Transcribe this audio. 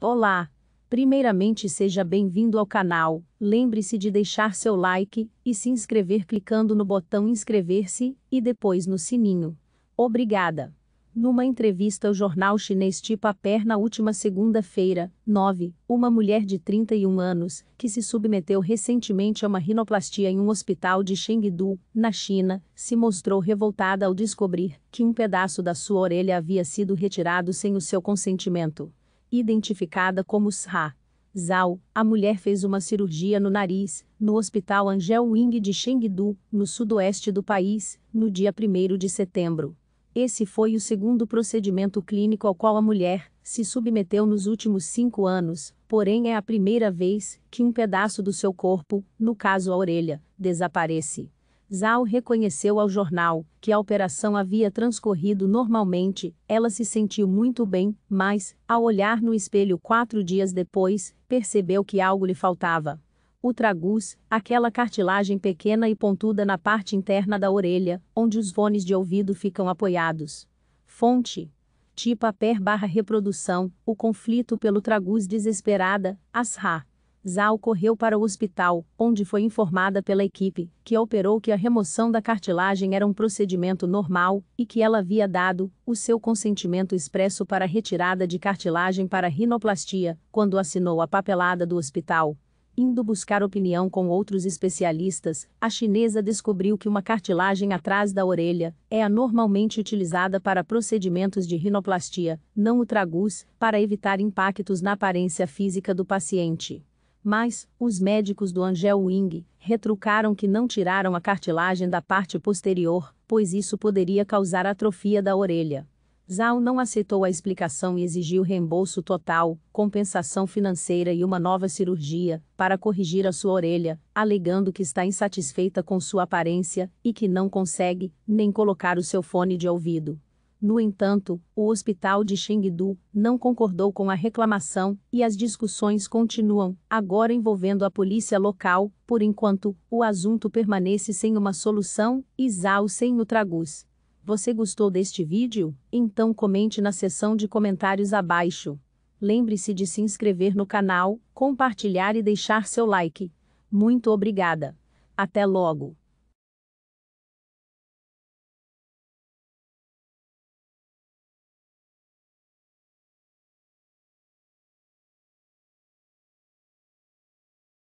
Olá! Primeiramente seja bem-vindo ao canal, lembre-se de deixar seu like e se inscrever clicando no botão inscrever-se e depois no sininho. Obrigada! Numa entrevista ao jornal chinês Tipaper na última segunda-feira, 9, uma mulher de 31 anos, que se submeteu recentemente a uma rinoplastia em um hospital de Chengdu, na China, se mostrou revoltada ao descobrir que um pedaço da sua orelha havia sido retirado sem o seu consentimento identificada como Sra. Zhao, a mulher fez uma cirurgia no nariz, no Hospital Angel Wing de Chengdu, no sudoeste do país, no dia 1 de setembro. Esse foi o segundo procedimento clínico ao qual a mulher se submeteu nos últimos cinco anos, porém é a primeira vez que um pedaço do seu corpo, no caso a orelha, desaparece. Zhao reconheceu ao jornal que a operação havia transcorrido normalmente, ela se sentiu muito bem, mas, ao olhar no espelho quatro dias depois, percebeu que algo lhe faltava. O tragus, aquela cartilagem pequena e pontuda na parte interna da orelha, onde os fones de ouvido ficam apoiados. Fonte tipo aper barra reprodução, o conflito pelo traguz desesperada, Asra. Zal correu para o hospital, onde foi informada pela equipe, que operou que a remoção da cartilagem era um procedimento normal e que ela havia dado o seu consentimento expresso para a retirada de cartilagem para rinoplastia, quando assinou a papelada do hospital. Indo buscar opinião com outros especialistas, a chinesa descobriu que uma cartilagem atrás da orelha é anormalmente utilizada para procedimentos de rinoplastia, não o tragus, para evitar impactos na aparência física do paciente. Mas, os médicos do Angel Wing retrucaram que não tiraram a cartilagem da parte posterior, pois isso poderia causar atrofia da orelha. Zhao não aceitou a explicação e exigiu reembolso total, compensação financeira e uma nova cirurgia, para corrigir a sua orelha, alegando que está insatisfeita com sua aparência e que não consegue nem colocar o seu fone de ouvido. No entanto, o hospital de Chengdu não concordou com a reclamação e as discussões continuam, agora envolvendo a polícia local. Por enquanto, o assunto permanece sem uma solução e Zhao sem o tragus. Você gostou deste vídeo? Então comente na seção de comentários abaixo. Lembre-se de se inscrever no canal, compartilhar e deixar seu like. Muito obrigada. Até logo.